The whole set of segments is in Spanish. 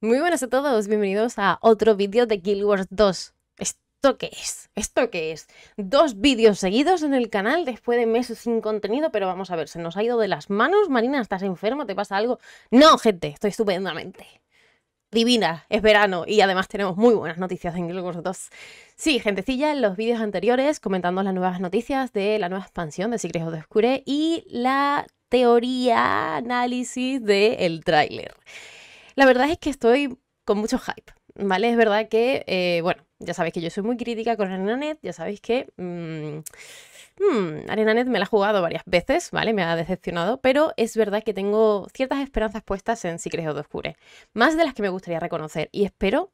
Muy buenas a todos, bienvenidos a otro vídeo de Guild Wars 2. ¿Esto qué es? ¿Esto qué es? Dos vídeos seguidos en el canal después de meses sin contenido, pero vamos a ver, ¿se nos ha ido de las manos? Marina, ¿estás enferma? ¿Te pasa algo? No, gente, estoy estupendamente. Divina, es verano y además tenemos muy buenas noticias en Guild Wars 2. Sí, gentecilla, en los vídeos anteriores comentando las nuevas noticias de la nueva expansión de Secret of the y la teoría, análisis del tráiler. La verdad es que estoy con mucho hype, ¿vale? Es verdad que, eh, bueno, ya sabéis que yo soy muy crítica con ArenaNet, ya sabéis que... Mm, mm, ArenaNet me la ha jugado varias veces, ¿vale? Me ha decepcionado, pero es verdad que tengo ciertas esperanzas puestas en si of Oscure. Más de las que me gustaría reconocer. Y espero,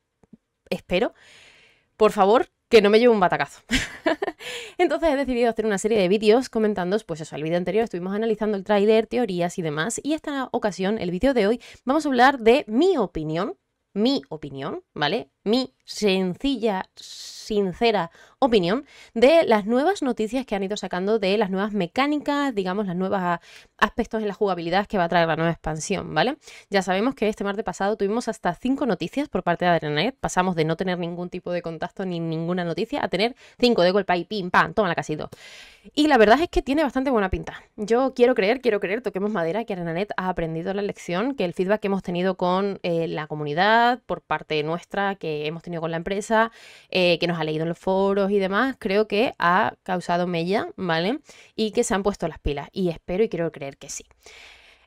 espero, por favor, que no me llevo un batacazo. Entonces he decidido hacer una serie de vídeos comentando, pues eso, el vídeo anterior estuvimos analizando el tráiler, teorías y demás, y esta ocasión, el vídeo de hoy, vamos a hablar de mi opinión, mi opinión, ¿vale? mi sencilla, sincera opinión de las nuevas noticias que han ido sacando de las nuevas mecánicas, digamos, las nuevas aspectos en la jugabilidad que va a traer la nueva expansión, ¿vale? Ya sabemos que este martes pasado tuvimos hasta cinco noticias por parte de ArenaNet, Pasamos de no tener ningún tipo de contacto ni ninguna noticia a tener cinco de golpe y pim, pam, toma la casito. Y la verdad es que tiene bastante buena pinta. Yo quiero creer, quiero creer, toquemos madera, que Arenanet ha aprendido la lección, que el feedback que hemos tenido con eh, la comunidad por parte nuestra, que hemos tenido con la empresa, eh, que nos ha leído en los foros y demás, creo que ha causado mella, ¿vale? Y que se han puesto las pilas. Y espero y quiero creer que sí.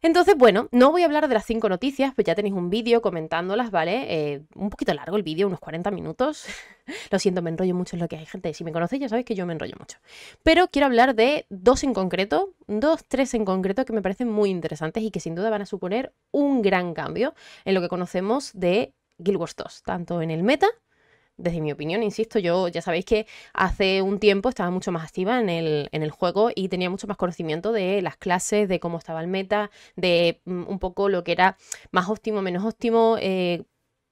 Entonces, bueno, no voy a hablar de las cinco noticias, pues ya tenéis un vídeo comentándolas, ¿vale? Eh, un poquito largo el vídeo, unos 40 minutos. lo siento, me enrollo mucho en lo que hay gente. Si me conocéis ya sabéis que yo me enrollo mucho. Pero quiero hablar de dos en concreto, dos, tres en concreto que me parecen muy interesantes y que sin duda van a suponer un gran cambio en lo que conocemos de Guild Wars 2, tanto en el meta, desde mi opinión, insisto, yo ya sabéis que hace un tiempo estaba mucho más activa en el, juego y tenía mucho más conocimiento de las clases, de cómo estaba el meta, de mm, un poco lo que era más óptimo, menos óptimo. Eh,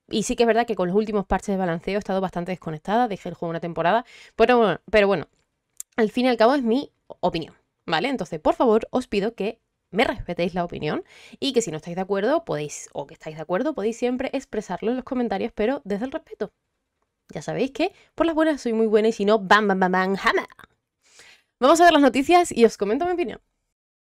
y sí que es verdad que con los últimos parches de balanceo he estado bastante desconectada, dejé el juego una temporada, pero bueno, pero bueno, al fin y al cabo es mi opinión, ¿vale? Entonces, por favor, os pido que me respetéis la opinión y que si no estáis de acuerdo podéis, o que estáis de acuerdo, podéis siempre expresarlo en los comentarios, pero desde el respeto. Ya sabéis que por las buenas soy muy buena y si no, bam, bam, bam, bam, Vamos a ver las noticias y os comento mi opinión.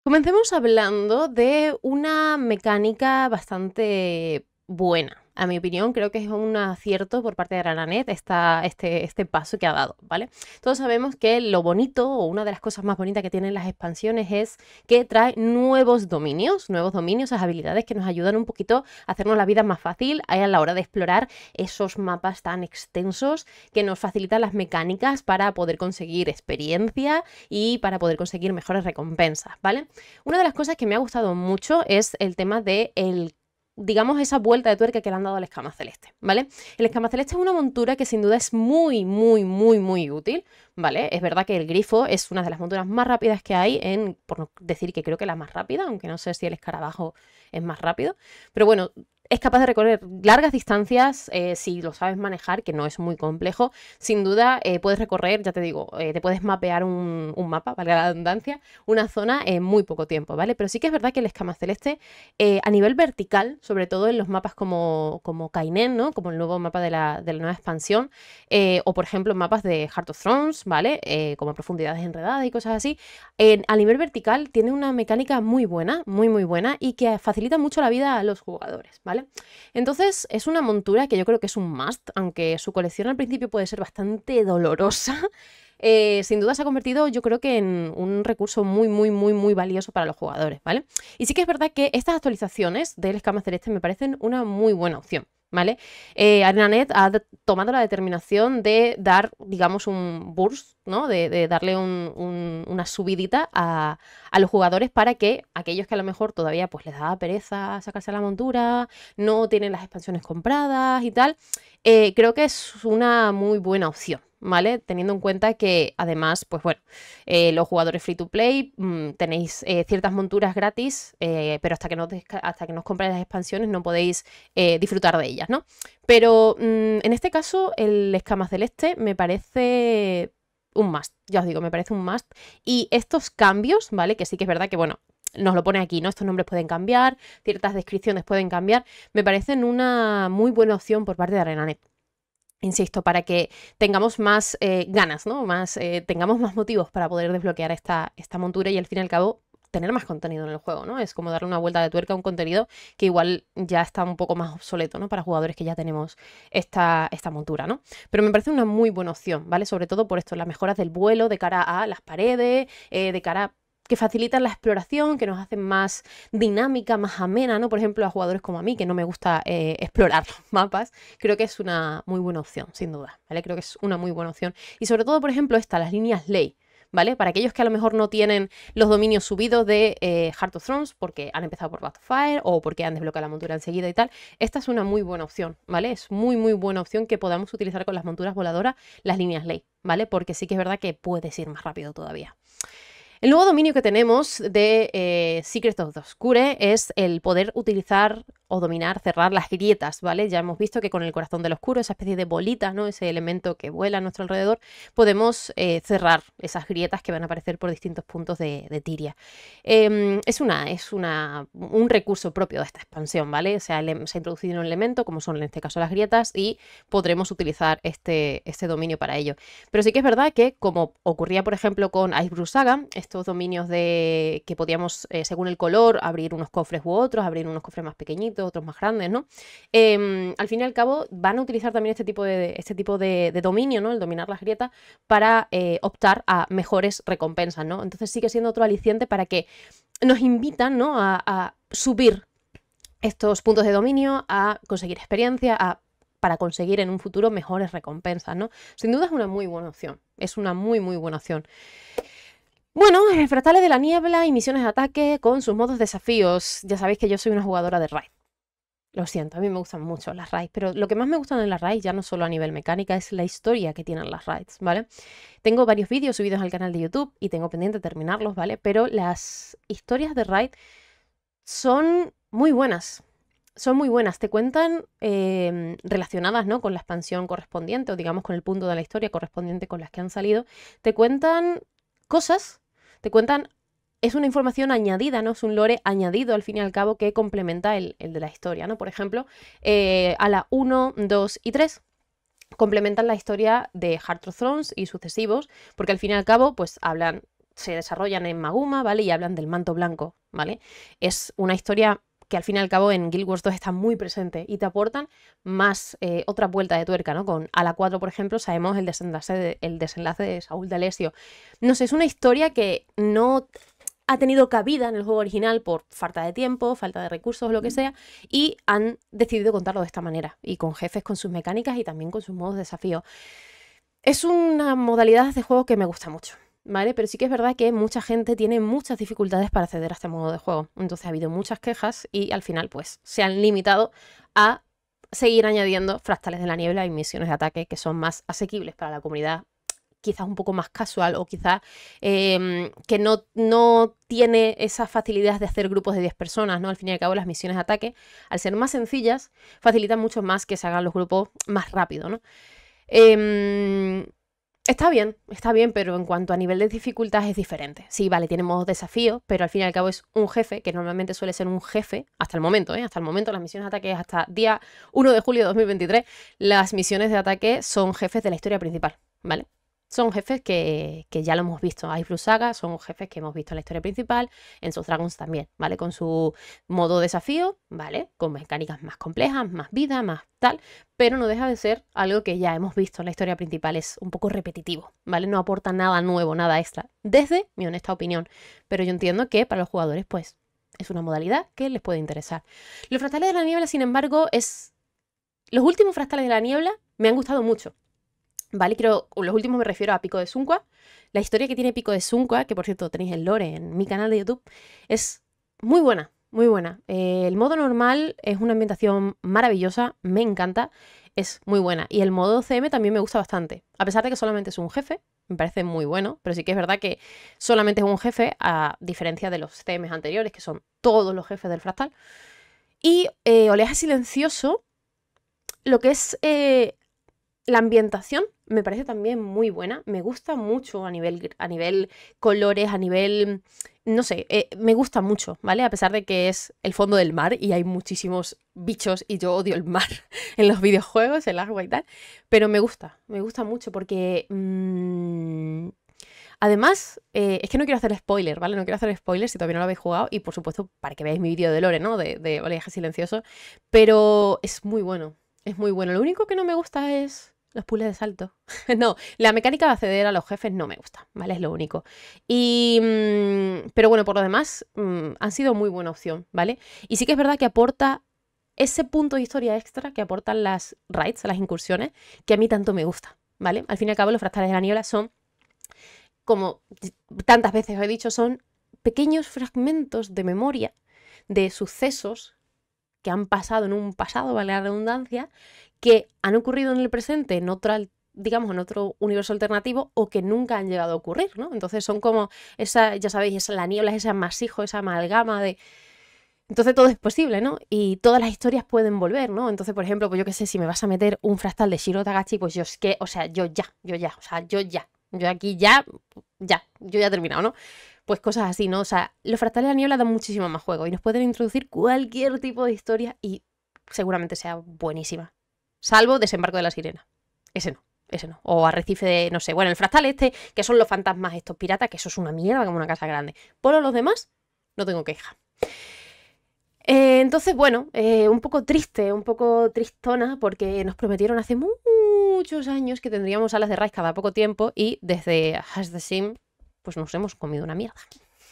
Comencemos hablando de una mecánica bastante buena a mi opinión, creo que es un acierto por parte de Aranet esta, este, este paso que ha dado, ¿vale? Todos sabemos que lo bonito o una de las cosas más bonitas que tienen las expansiones es que trae nuevos dominios, nuevos dominios, esas habilidades que nos ayudan un poquito a hacernos la vida más fácil a la hora de explorar esos mapas tan extensos que nos facilitan las mecánicas para poder conseguir experiencia y para poder conseguir mejores recompensas, ¿vale? Una de las cosas que me ha gustado mucho es el tema del el digamos, esa vuelta de tuerca que le han dado al escama celeste, ¿vale? El escama celeste es una montura que sin duda es muy, muy, muy, muy útil, ¿vale? Es verdad que el grifo es una de las monturas más rápidas que hay, en, por decir que creo que la más rápida, aunque no sé si el escarabajo es más rápido, pero bueno, es capaz de recorrer largas distancias eh, si lo sabes manejar, que no es muy complejo. Sin duda, eh, puedes recorrer, ya te digo, eh, te puedes mapear un, mapa, valga la redundancia, una zona en muy poco tiempo, ¿vale? Pero sí que es verdad que el escama celeste, a nivel vertical, sobre todo en los mapas como, como Kainen, ¿no? Como el nuevo mapa de la, de la nueva expansión, o por ejemplo mapas de Heart of Thrones, ¿vale? como profundidades enredadas y cosas así. a nivel vertical tiene una mecánica muy buena, muy, muy buena, y que facilita mucho la vida a los jugadores, ¿vale? Entonces es una montura que yo creo que es un must, aunque su colección al principio puede ser bastante dolorosa. Eh, sin duda se ha convertido yo creo que en un recurso muy, muy, muy, muy valioso para los jugadores, ¿vale? Y sí que es verdad que estas actualizaciones del Escama Celeste me parecen una muy buena opción. ¿Vale? Eh, ArenaNet ha tomado la determinación de dar, digamos, un burst, ¿no? De, darle una subidita a, a los jugadores para que aquellos que a lo mejor todavía pues les da pereza sacarse la montura, no tienen las expansiones compradas y tal, eh, creo que es una muy buena opción. ¿Vale? Teniendo en cuenta que además, pues bueno, eh, los jugadores free to play mm, tenéis eh, ciertas monturas gratis, pero hasta que, no hasta que os compréis las expansiones no podéis disfrutar de ellas, ¿no? Pero mm, en este caso, el Escamas del Este me parece un must, ya os digo, me parece un must. Y estos cambios, ¿vale? Que sí que es verdad que, bueno, nos lo pone aquí, ¿no? Estos nombres pueden cambiar, ciertas descripciones pueden cambiar, me parecen una muy buena opción por parte de ArenaNet. Insisto, para que tengamos más eh, ganas, ¿no? Más, eh, tengamos más motivos para poder desbloquear esta, esta montura y al fin y al cabo tener más contenido en el juego, ¿no? Es como darle una vuelta de tuerca a un contenido que igual ya está un poco más obsoleto, ¿no? Para jugadores que ya tenemos esta, esta montura, ¿no? Pero me parece una muy buena opción, ¿vale? Sobre todo por esto, las mejoras del vuelo de cara a las paredes, eh, de cara a que facilitan la exploración, que nos hacen más dinámica, más amena, ¿no? Por ejemplo, a jugadores como a mí, que no me gusta eh, explorar los mapas, creo que es una muy buena opción, sin duda, ¿vale? Creo que es una muy buena opción. Y sobre todo, por ejemplo, esta, las líneas ley, ¿vale? Para aquellos que a lo mejor no tienen los dominios subidos de eh, Heart of Thrones porque han empezado por Fire o porque han desbloqueado la montura enseguida y tal, esta es una muy buena opción, ¿vale? Es muy, muy buena opción que podamos utilizar con las monturas voladoras las líneas ley, ¿vale? Porque sí que es verdad que puedes ir más rápido todavía. El nuevo dominio que tenemos de eh, Secret of the Oscure es el poder utilizar o dominar, cerrar las grietas, ¿vale? Ya hemos visto que con el corazón del oscuro, esa especie de bolita, ¿no? Ese elemento que vuela a nuestro alrededor, podemos eh, cerrar esas grietas que van a aparecer por distintos puntos de, Tiria. Em, es una, es una, un recurso propio de esta expansión, ¿vale? O sea, se ha introducido un elemento, como son en este caso las grietas, y podremos utilizar este, este dominio para ello. Pero sí que es verdad que, como ocurría, por ejemplo, con Icebrew Saga, estos dominios de que podíamos, eh, según el color, abrir unos cofres u otros, abrir unos cofres más pequeñitos, otros más grandes, ¿no? Em, al fin y al cabo, van a utilizar también este tipo de, este tipo de, dominio, ¿no? El dominar las grietas para eh, optar a mejores recompensas, ¿no? Entonces sigue siendo otro aliciente para que nos invitan, ¿no? a, subir estos puntos de dominio, a conseguir experiencia, para conseguir en un futuro mejores recompensas, ¿no? Sin duda es una muy buena opción, es una muy muy buena opción. Bueno, Fratales de la Niebla y Misiones de Ataque con sus modos desafíos. Ya sabéis que yo soy una jugadora de Raid. Lo siento, a mí me gustan mucho las raids, pero lo que más me gustan de las raids, ya no solo a nivel mecánica, es la historia que tienen las raids, ¿vale? Tengo varios vídeos subidos al canal de YouTube y tengo pendiente terminarlos, ¿vale? Pero las historias de raid son muy buenas. Son muy buenas, te cuentan em, relacionadas ¿no? con la expansión correspondiente o digamos con el punto de la historia correspondiente con las que han salido, te cuentan cosas, te cuentan es una información añadida, ¿no? Es un lore añadido, al fin y al cabo, que complementa el, de la historia, ¿no? Por ejemplo, ala eh, a la 1, 2 y 3 complementan la historia de Heart of Thrones y sucesivos, porque al fin y al cabo, pues hablan, se desarrollan en Maguma, ¿vale? Y hablan del manto blanco, ¿vale? Es una historia que al fin y al cabo en Guild Wars 2 está muy presente y te aportan más eh, otra vuelta de tuerca, ¿no? Con a la 4, por ejemplo, sabemos el desenlace de, el desenlace de Saúl de Alesio. No sé, es una historia que no ha tenido cabida en el juego original por falta de tiempo, falta de recursos, lo que sea, y han decidido contarlo de esta manera, y con jefes, con sus mecánicas y también con sus modos de desafío. Es una modalidad de juego que me gusta mucho. ¿Vale? Pero sí que es verdad que mucha gente tiene muchas dificultades para acceder a este modo de juego. Entonces ha habido muchas quejas y al final pues se han limitado a seguir añadiendo fractales de la niebla y misiones de ataque que son más asequibles para la comunidad quizás un poco más casual o quizás em, que no, no tiene esa facilidades de hacer grupos de 10 personas, ¿no? Al fin y al cabo, las misiones de ataque, al ser más sencillas, facilitan mucho más que se hagan los grupos más rápido, ¿no? Em, está bien, está bien, pero en cuanto a nivel de dificultad es diferente. Sí, vale, tiene modos desafíos, pero al fin y al cabo es un jefe, que normalmente suele ser un jefe, hasta el momento, ¿eh? Hasta el momento las misiones de ataque hasta día 1 de julio de 2023, las misiones de ataque son jefes de la historia principal, ¿vale? Son jefes que, ya lo hemos visto. Hay Blue Saga son jefes que hemos visto en la historia principal, en sus Dragons también, ¿vale? Con su modo desafío, ¿vale? Con mecánicas más complejas, más vida, más tal, pero no deja de ser algo que ya hemos visto en la historia principal. Es un poco repetitivo, ¿vale? No aporta nada nuevo, nada extra, desde mi honesta opinión. Pero yo entiendo que para los jugadores, pues, es una modalidad que les puede interesar. Los fractales de la niebla, sin embargo, es... Los últimos fractales de la niebla me han gustado mucho. ¿Vale? Creo, los últimos me refiero a Pico de sunqua La historia que tiene Pico de sunqua que por cierto tenéis el lore en mi canal de YouTube, es muy buena, muy buena. Eh, el modo normal es una ambientación maravillosa, me encanta, es muy buena. Y el modo CM también me gusta bastante. A pesar de que solamente es un jefe, me parece muy bueno, pero sí que es verdad que solamente es un jefe, a diferencia de los CMs anteriores, que son todos los jefes del fractal. Y eh, Oleaje Silencioso, lo que es eh, la ambientación, me parece también muy buena. Me gusta mucho a nivel, a nivel colores, a nivel. No sé, eh, me gusta mucho, ¿vale? A pesar de que es el fondo del mar y hay muchísimos bichos y yo odio el mar en los videojuegos, el agua y tal. Pero me gusta, me gusta mucho porque. Mm, además, eh, es que no quiero hacer spoiler, ¿vale? No quiero hacer spoilers si todavía no lo habéis jugado y por supuesto para que veáis mi vídeo de Lore, ¿no? De, de Silencioso. Pero es muy bueno, es muy bueno. Lo único que no me gusta es los puzzles de salto. no, la mecánica de acceder a los jefes no me gusta, ¿vale? Es lo único. Y, mm, pero bueno, por lo demás, mm, han sido muy buena opción, ¿vale? Y sí que es verdad que aporta ese punto de historia extra que aportan las raids, las incursiones, que a mí tanto me gusta, ¿vale? Al fin y al cabo, los fractales de la niebla son, como tantas veces os he dicho, son pequeños fragmentos de memoria de sucesos que han pasado en un pasado, vale la redundancia, que han ocurrido en el presente, en otra digamos, en otro universo alternativo o que nunca han llegado a ocurrir, ¿no? Entonces son como esa, ya sabéis, esa, la niebla es ese amasijo, esa amalgama de... Entonces todo es posible, ¿no? Y todas las historias pueden volver, ¿no? Entonces, por ejemplo, pues yo qué sé, si me vas a meter un fractal de Shiro Tagachi, pues yo es que, o sea, yo ya, yo ya, o sea, yo ya, yo aquí ya, ya, yo ya he terminado, ¿no? Pues cosas así, ¿no? O sea, los fractales de la niebla dan muchísimo más juego y nos pueden introducir cualquier tipo de historia y seguramente sea buenísima salvo desembarco de la sirena. Ese no, ese no. O arrecife de, no sé, bueno, el fractal este, que son los fantasmas estos piratas, que eso es una mierda como una casa grande. Por los demás, no tengo queja. Eh, entonces, bueno, eh, un poco triste, un poco tristona, porque nos prometieron hace muchos años que tendríamos alas de raíz cada poco tiempo y desde Has the Sim, pues nos hemos comido una mierda.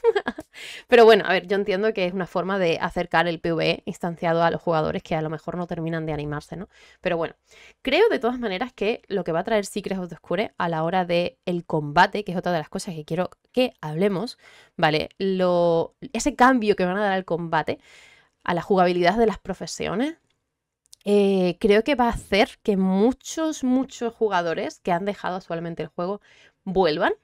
Pero bueno, a ver, yo entiendo que es una forma de acercar el PvE instanciado a los jugadores que a lo mejor no terminan de animarse, ¿no? Pero bueno, creo de todas maneras que lo que va a traer Secrets of the Oscure a la hora del el combate, que es otra de las cosas que quiero que hablemos, ¿vale? Lo, ese cambio que van a dar al combate, a la jugabilidad de las profesiones, eh, creo que va a hacer que muchos, muchos jugadores que han dejado actualmente el juego vuelvan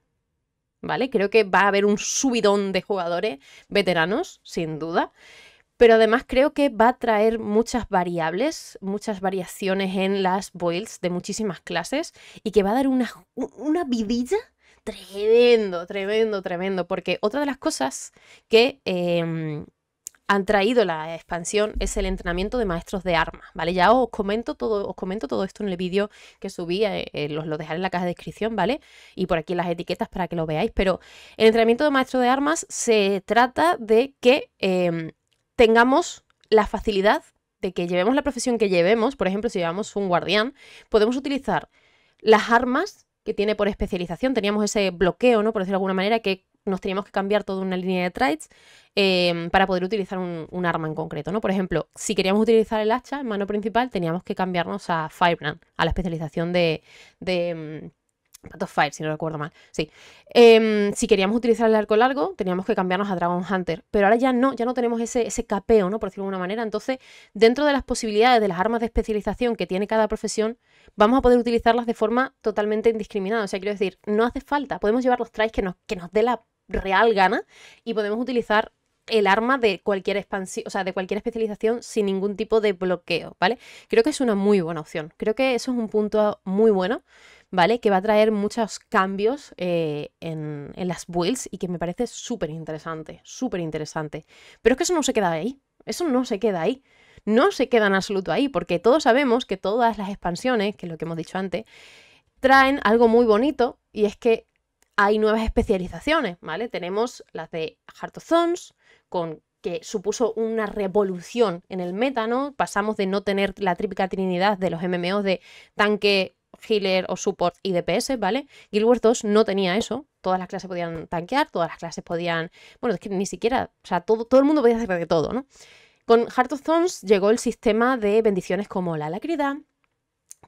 ¿vale? Creo que va a haber un subidón de jugadores veteranos, sin duda. Pero además creo que va a traer muchas variables, muchas variaciones en las boils de muchísimas clases y que va a dar una, una vidilla tremendo, tremendo, tremendo. Porque otra de las cosas que em, han traído la expansión es el entrenamiento de maestros de armas, ¿vale? Ya os comento todo, os comento todo esto en el vídeo que subí, eh, eh, los lo dejaré en la caja de descripción, ¿vale? Y por aquí las etiquetas para que lo veáis, pero el entrenamiento de maestros de armas se trata de que em, tengamos la facilidad de que llevemos la profesión que llevemos, por ejemplo, si llevamos un guardián, podemos utilizar las armas que tiene por especialización. Teníamos ese bloqueo, ¿no? Por decirlo de alguna manera, que nos teníamos que cambiar toda una línea de traits em, para poder utilizar un, arma en concreto, ¿no? Por ejemplo, si queríamos utilizar el hacha en mano principal, teníamos que cambiarnos a Firebrand, a la especialización de... de em, Fire, si no recuerdo mal. Sí. Em, si queríamos utilizar el arco largo, teníamos que cambiarnos a Dragon Hunter. Pero ahora ya no, ya no tenemos ese, ese capeo, ¿no? Por decirlo de alguna manera. Entonces, dentro de las posibilidades de las armas de especialización que tiene cada profesión, vamos a poder utilizarlas de forma totalmente indiscriminada. O sea, quiero decir, no hace falta. Podemos llevar los traits que que nos dé la real gana y podemos utilizar el arma de cualquier expansión, o sea, de cualquier especialización sin ningún tipo de bloqueo, ¿vale? Creo que es una muy buena opción. Creo que eso es un punto muy bueno, ¿vale? Que va a traer muchos cambios eh, en, en, las builds y que me parece súper interesante, súper interesante. Pero es que eso no se queda ahí. Eso no se queda ahí. No se queda en absoluto ahí, porque todos sabemos que todas las expansiones, que es lo que hemos dicho antes, traen algo muy bonito y es que hay nuevas especializaciones, ¿vale? Tenemos las de of con que supuso una revolución en el meta, ¿no? Pasamos de no tener la típica trinidad de los MMOs de tanque, healer o support y DPS, ¿vale? Guild Wars 2 no tenía eso. Todas las clases podían tanquear, todas las clases podían... Bueno, es que ni siquiera... O sea, todo, todo el mundo podía hacer de todo, ¿no? Con Heart of Thorns llegó el sistema de bendiciones como la lacridad,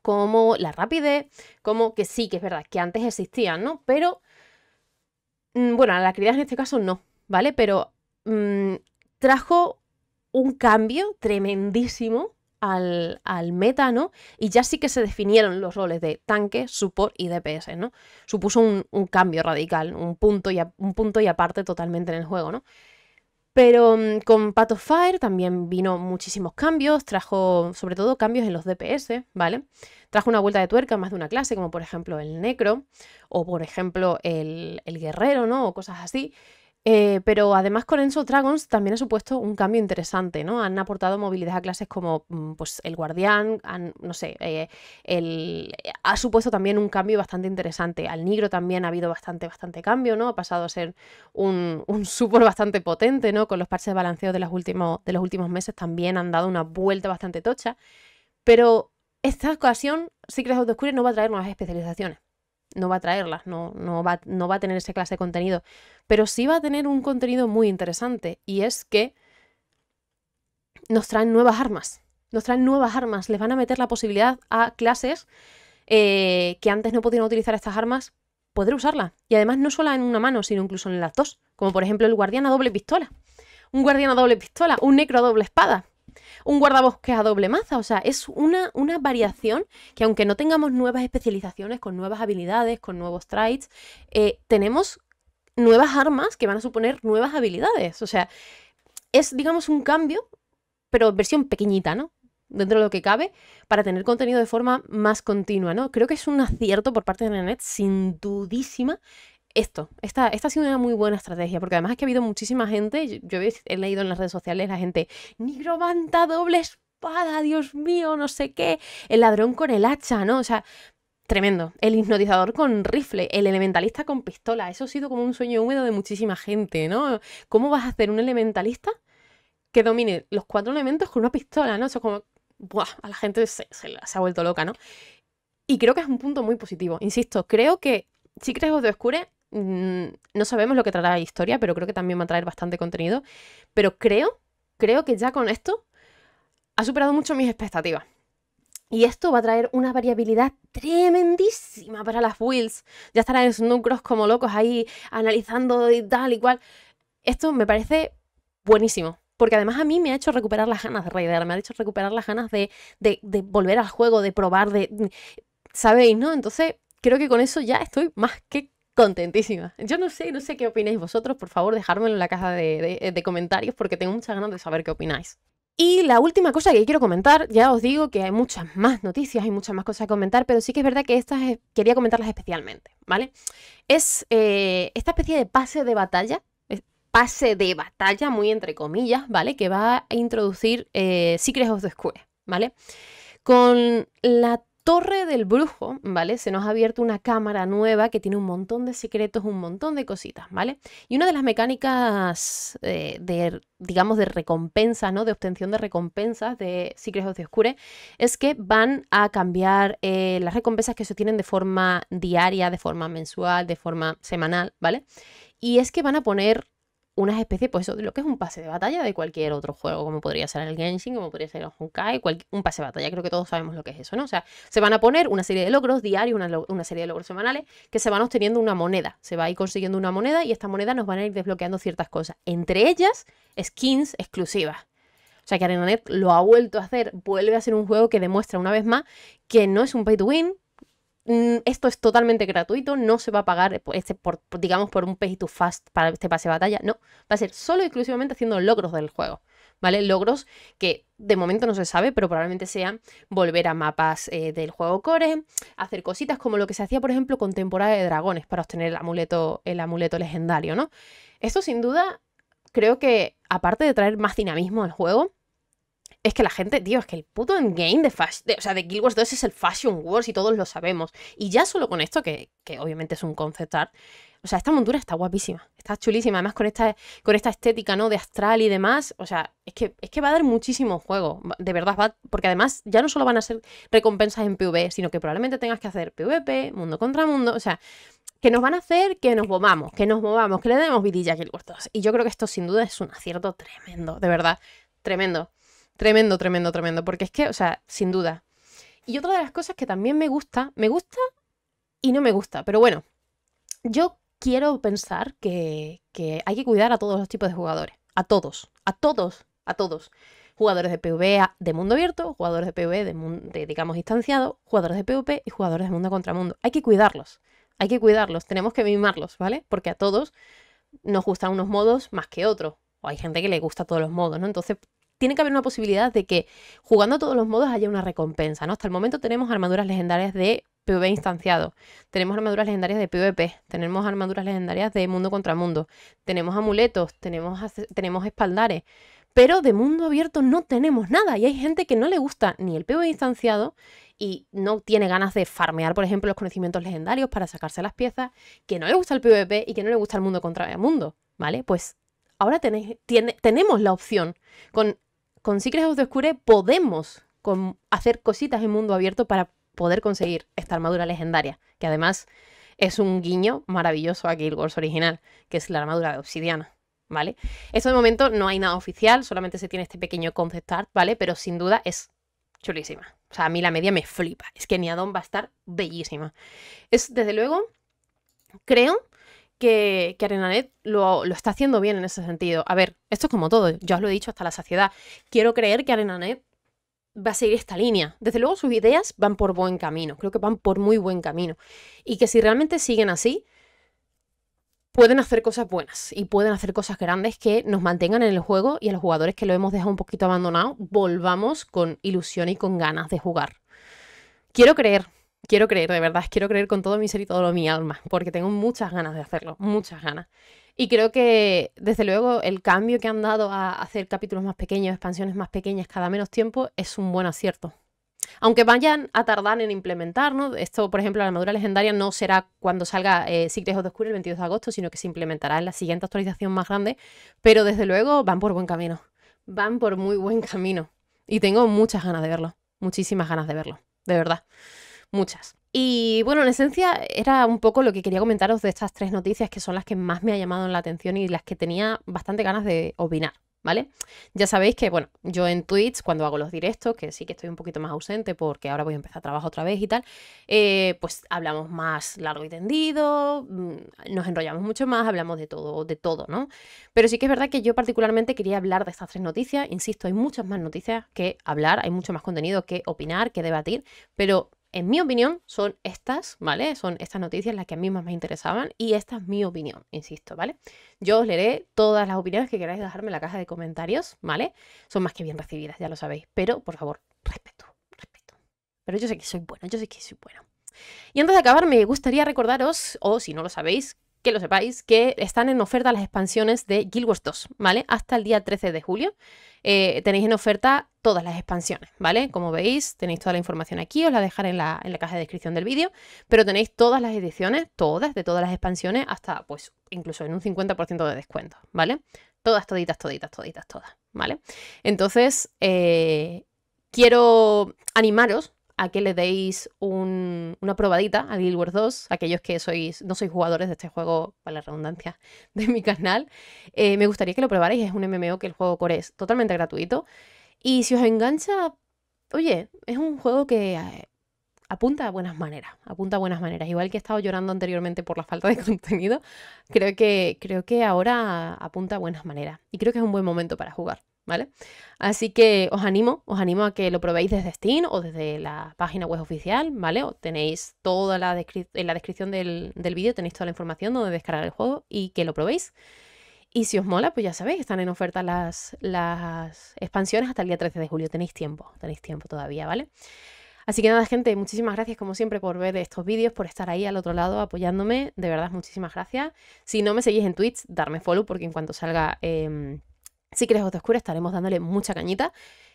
como la rapidez, como que sí, que es verdad, que antes existían, ¿no? Pero Mm, bueno, a la criada en este caso no, ¿vale? Pero mm, trajo un cambio tremendísimo al, al, meta, ¿no? Y ya sí que se definieron los roles de tanque, support y DPS, ¿no? Supuso un, cambio radical, un punto, y un punto y aparte totalmente en el juego, ¿no? Pero mm, con Path of Fire también vino muchísimos cambios, trajo sobre todo cambios en los DPS, ¿vale? Trajo una vuelta de tuerca más de una clase, como por ejemplo el Necro, o por ejemplo el, Guerrero, ¿no? O cosas así, eh, pero además con Enzo Dragons también ha supuesto un cambio interesante, ¿no? Han aportado movilidad a clases como mm, pues, el guardián, han, no sé, eh, el, ha supuesto también un cambio bastante interesante. Al negro también ha habido bastante, bastante cambio, ¿no? Ha pasado a ser un, un bastante potente, ¿no? Con los parches de balanceo de los, últimos, de los últimos meses también han dado una vuelta bastante tocha. Pero esta ocasión, sí of the no va a traer nuevas especializaciones no va a traerlas, no, va, a tener esa clase de contenido. Pero sí va a tener un contenido muy interesante y es que nos traen nuevas armas. Nos traen nuevas armas. Les van a meter la posibilidad a clases eh, que antes no podían utilizar estas armas, poder usarlas. Y además no solo en una mano, sino incluso en las dos. Como por ejemplo el guardián a doble pistola. Un guardián a doble pistola, un necro a doble espada un guardabosques a doble maza. O sea, es una, una variación que aunque no tengamos nuevas especializaciones, con nuevas habilidades, con nuevos traits, eh, tenemos nuevas armas que van a suponer nuevas habilidades. O sea, es, digamos, un cambio, pero versión pequeñita, ¿no? Dentro de lo que cabe, para tener contenido de forma más continua, ¿no? Creo que es un acierto por parte de Net, sin dudísima, esto, esta, esta ha sido una muy buena estrategia, porque además es que ha habido muchísima gente, yo he leído en las redes sociales la gente, nigromanta doble espada, Dios mío, no sé qué, el ladrón con el hacha, ¿no? O sea, tremendo, el hipnotizador con rifle, el elementalista con pistola, eso ha sido como un sueño húmedo de muchísima gente, ¿no? ¿Cómo vas a hacer un elementalista que domine los cuatro elementos con una pistola, ¿no? Eso es como, ¡buah! A la gente se, ha vuelto loca, ¿no? Y creo que es un punto muy positivo, insisto, creo que... si crees te Oscure Mm, no sabemos lo que traerá la historia, pero creo que también va a traer bastante contenido. Pero creo, creo que ya con esto ha superado mucho mis expectativas. Y esto va a traer una variabilidad tremendísima para las wheels Ya estarán en núcleos como locos ahí analizando y tal y cual. Esto me parece buenísimo. Porque además a mí me ha hecho recuperar las ganas de raidear, me ha hecho recuperar las ganas de, de volver al juego, de probar, de... ¿Sabéis, no? Entonces creo que con eso ya estoy más que contentísima. Yo no sé, no sé qué opináis vosotros, por favor dejármelo en la caja eh, de, comentarios porque tengo muchas ganas de saber qué opináis. Y la última cosa que quiero comentar, ya os digo que hay muchas más noticias, hay muchas más cosas que comentar, pero sí que es verdad que estas eh, quería comentarlas especialmente, ¿vale? Es eh, esta especie de pase de batalla, pase de batalla, muy entre comillas, ¿vale? Que va a introducir eh, Secrets of the Square, ¿vale? Con la Torre del Brujo, ¿vale? Se nos ha abierto una cámara nueva que tiene un montón de secretos, un montón de cositas, ¿vale? Y una de las mecánicas eh, de, digamos, de recompensa, ¿no? De obtención de recompensas de secretos, of Oscure es que van a cambiar eh, las recompensas que se obtienen de forma diaria, de forma mensual, de forma semanal, ¿vale? Y es que van a poner unas especies, pues eso, de lo que es un pase de batalla de cualquier otro juego, como podría ser el Genshin, como podría ser el Honkai, un pase de batalla, creo que todos sabemos lo que es eso, ¿no? O sea, se van a poner una serie de logros diarios, una, una serie de logros semanales, que se van obteniendo una moneda, se va a ir consiguiendo una moneda y esta moneda nos van a ir desbloqueando ciertas cosas, entre ellas skins exclusivas. O sea que ArenaNet lo ha vuelto a hacer, vuelve a ser un juego que demuestra una vez más que no es un pay to win, Mm, esto es totalmente gratuito, no se va a pagar, este, por, digamos, por un pay to fast para este pase de batalla, no, va a ser solo y exclusivamente haciendo logros del juego. ¿Vale? Logros que de momento no se sabe, pero probablemente sean volver a mapas eh, del juego core, hacer cositas como lo que se hacía, por ejemplo, con temporada de dragones para obtener el amuleto, el amuleto legendario, ¿no? Esto sin duda creo que, aparte de traer más dinamismo al juego, es que la gente, tío, es que el puto endgame de, o sea, de Guild Wars 2 es el Fashion Wars y todos lo sabemos. Y ya solo con esto, que, obviamente es un concept art, o sea, esta montura está guapísima, está chulísima. Además, con esta, con esta estética, ¿no? De astral y demás. O sea, es que, es que va a dar muchísimo juego. De verdad, va. Porque además, ya no solo van a ser recompensas en PvE, sino que probablemente tengas que hacer PvP, mundo contra mundo. O sea, que nos van a hacer que nos movamos, que nos movamos, que le demos vidilla a Guild Wars 2. Y yo creo que esto, sin duda, es un acierto tremendo, de verdad, tremendo. Tremendo, tremendo, tremendo. Porque es que, o sea, sin duda. Y otra de las cosas que también me gusta, me gusta y no me gusta, pero bueno, yo quiero pensar que, hay que cuidar a todos los tipos de jugadores. A todos, a todos, a todos. Jugadores de PvE de mundo abierto, jugadores de PvE de, de digamos, distanciado, jugadores de PvP y jugadores de mundo contra mundo. Hay que cuidarlos, hay que cuidarlos, tenemos que mimarlos, ¿vale? Porque a todos nos gustan unos modos más que otros. O hay gente que le gusta todos los modos, ¿no? Entonces tiene que haber una posibilidad de que jugando a todos los modos haya una recompensa, ¿no? Hasta el momento tenemos armaduras legendarias de PvP instanciado, tenemos armaduras legendarias de PvP, tenemos armaduras legendarias de mundo contra mundo, tenemos amuletos, tenemos, tenemos espaldares, pero de mundo abierto no tenemos nada y hay gente que no le gusta ni el PvP instanciado y no tiene ganas de farmear, por ejemplo, los conocimientos legendarios para sacarse las piezas, que no le gusta el PvP y que no le gusta el mundo contra mundo, ¿vale? Pues ahora tenemos la opción con con Secrets of the podemos hacer cositas en mundo abierto para poder conseguir esta armadura legendaria, que además es un guiño maravilloso a Guild Wars original, que es la armadura de obsidiana, ¿vale? Eso de momento no hay nada oficial, solamente se tiene este pequeño concept art, ¿vale? Pero sin duda es chulísima. O sea, a mí la media me flipa. Es que Niadon va a estar bellísima. Es, desde luego, creo que, que Arenanet lo, lo, está haciendo bien en ese sentido. A ver, esto es como todo, ya os lo he dicho hasta la saciedad. Quiero creer que Arenanet va a seguir esta línea. Desde luego sus ideas van por buen camino, creo que van por muy buen camino. Y que si realmente siguen así, pueden hacer cosas buenas y pueden hacer cosas grandes que nos mantengan en el juego y a los jugadores que lo hemos dejado un poquito abandonado, volvamos con ilusión y con ganas de jugar. Quiero creer, quiero creer, de verdad, quiero creer con todo mi ser y todo mi alma, porque tengo muchas ganas de hacerlo, muchas ganas. Y creo que, desde luego, el cambio que han dado a hacer capítulos más pequeños, expansiones más pequeñas cada menos tiempo, es un buen acierto. Aunque vayan a tardar en implementar, ¿no? Esto, por ejemplo, la armadura legendaria no será cuando salga eh, Secret of el 22 de agosto, sino que se implementará en la siguiente actualización más grande. Pero desde luego van por buen camino. Van por muy buen camino. Y tengo muchas ganas de verlo. Muchísimas ganas de verlo. De verdad muchas. Y bueno, en esencia era un poco lo que quería comentaros de estas tres noticias que son las que más me ha llamado la atención y las que tenía bastante ganas de opinar. ¿Vale? Ya sabéis que, bueno, yo en Twitch, cuando hago los directos, que sí que estoy un poquito más ausente porque ahora voy a empezar trabajo otra vez y tal, eh, pues hablamos más largo y tendido, mm, nos enrollamos mucho más, hablamos de todo, de todo, ¿no? Pero sí que es verdad que yo particularmente quería hablar de estas tres noticias, insisto, hay muchas más noticias que hablar, hay mucho más contenido que opinar, que debatir, pero en mi opinión, son estas, ¿vale? Son estas noticias las que a mí más me interesaban y esta es mi opinión, insisto, ¿vale? Yo os leeré todas las opiniones que queráis dejarme en la caja de comentarios, ¿vale? Son más que bien recibidas, ya lo sabéis, pero por favor, respeto, respeto. Pero yo sé que soy buena, yo sé que soy buena. Y antes de acabar, me gustaría recordaros, o si no lo sabéis, que lo sepáis, que están en oferta las expansiones de Guild Wars 2, ¿vale? Hasta el día 13 de julio eh, tenéis en oferta todas las expansiones, ¿vale? Como veis, tenéis toda la información aquí, os la dejaré en la, caja de descripción del vídeo, pero tenéis todas las ediciones, todas, de todas las expansiones, hasta, pues, incluso en un 50% de descuento, ¿vale? Todas, toditas, toditas, toditas, todas, ¿vale? Entonces, eh, quiero animaros a que le deis una probadita a Guild Wars 2, aquellos que sois, no sois jugadores de este juego, para la redundancia, de mi canal. Eh, me gustaría que lo probarais, es un MMO que el juego core es totalmente gratuito. Y si os engancha, oye, es un juego que eh, apunta a buenas maneras, apunta a buenas maneras. Igual que he estado llorando anteriormente por la falta de contenido, creo que, creo que ahora apunta a buenas maneras. Y creo que es un buen momento para jugar. ¿vale? Así que os animo, os animo a que lo probéis desde Steam o desde la página web oficial, ¿vale? tenéis toda la en la descripción del, vídeo, tenéis toda la información donde descargar el juego y que lo probéis. Y si os mola, pues ya sabéis, están en oferta las, las expansiones hasta el día 13 de julio. Tenéis tiempo, tenéis tiempo todavía, ¿vale? Así que nada, gente, muchísimas gracias como siempre por ver estos vídeos, por estar ahí al otro lado apoyándome. De verdad, muchísimas gracias. Si no me seguís en Twitch, darme follow porque en cuanto salga... Em, si quieres Voz Oscura estaremos dándole mucha cañita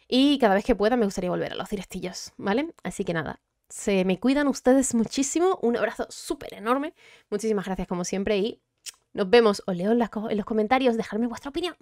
y cada vez que pueda me gustaría volver a los directillos, ¿vale? Así que nada, se me cuidan ustedes muchísimo, un abrazo súper enorme, muchísimas gracias como siempre y nos vemos, os leo en, en los comentarios, dejadme vuestra opinión.